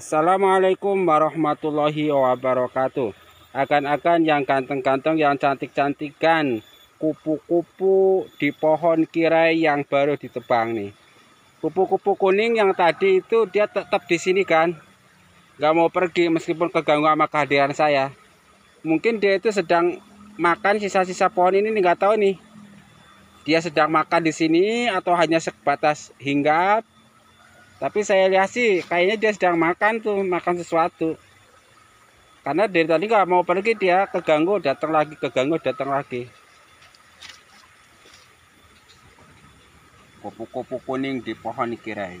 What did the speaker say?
Assalamualaikum warahmatullahi wabarakatuh. Akan-akan yang ganteng-ganteng, yang cantik-cantikan, kupu-kupu di pohon kirai yang baru ditebang nih. Kupu-kupu kuning yang tadi itu dia tetap di sini kan. Gak mau pergi meskipun keganggu sama kehadiran saya. Mungkin dia itu sedang makan sisa-sisa pohon ini nih, gak tahu nih. Dia sedang makan di sini atau hanya sebatas hinggap tapi saya lihat sih kayaknya dia sedang makan tuh, makan sesuatu. Karena dari tadi nggak mau pergi dia keganggu, datang lagi, keganggu, datang lagi. Kupu-kupu kuning di pohon kirai.